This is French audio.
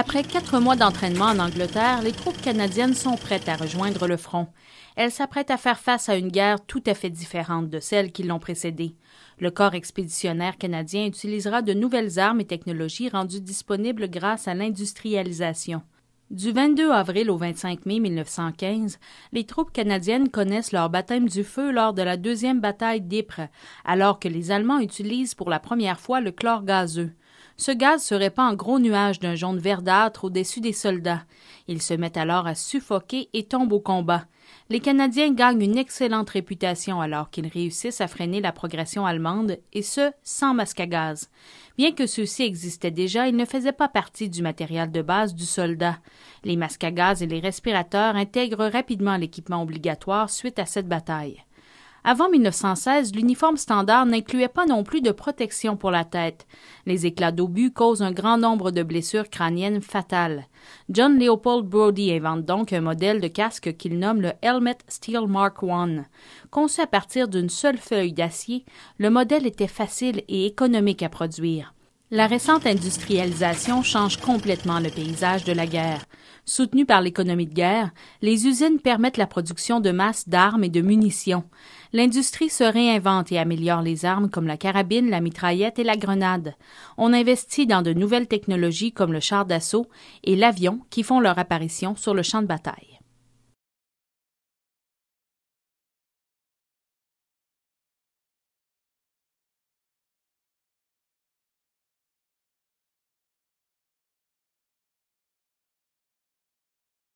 Après quatre mois d'entraînement en Angleterre, les troupes canadiennes sont prêtes à rejoindre le front. Elles s'apprêtent à faire face à une guerre tout à fait différente de celles qui l'ont précédée. Le corps expéditionnaire canadien utilisera de nouvelles armes et technologies rendues disponibles grâce à l'industrialisation. Du 22 avril au 25 mai 1915, les troupes canadiennes connaissent leur baptême du feu lors de la deuxième bataille d'Ypres, alors que les Allemands utilisent pour la première fois le chlore gazeux. Ce gaz se répand en gros nuages d'un jaune verdâtre au-dessus des soldats. Ils se mettent alors à suffoquer et tombent au combat. Les Canadiens gagnent une excellente réputation alors qu'ils réussissent à freiner la progression allemande, et ce, sans masque à gaz. Bien que ceux-ci existaient déjà, ils ne faisaient pas partie du matériel de base du soldat. Les masques à gaz et les respirateurs intègrent rapidement l'équipement obligatoire suite à cette bataille. Avant 1916, l'uniforme standard n'incluait pas non plus de protection pour la tête. Les éclats d'obus causent un grand nombre de blessures crâniennes fatales. John Leopold Brody invente donc un modèle de casque qu'il nomme le Helmet Steel Mark I. Conçu à partir d'une seule feuille d'acier, le modèle était facile et économique à produire. La récente industrialisation change complètement le paysage de la guerre. Soutenues par l'économie de guerre, les usines permettent la production de masse d'armes et de munitions. L'industrie se réinvente et améliore les armes comme la carabine, la mitraillette et la grenade. On investit dans de nouvelles technologies comme le char d'assaut et l'avion qui font leur apparition sur le champ de bataille.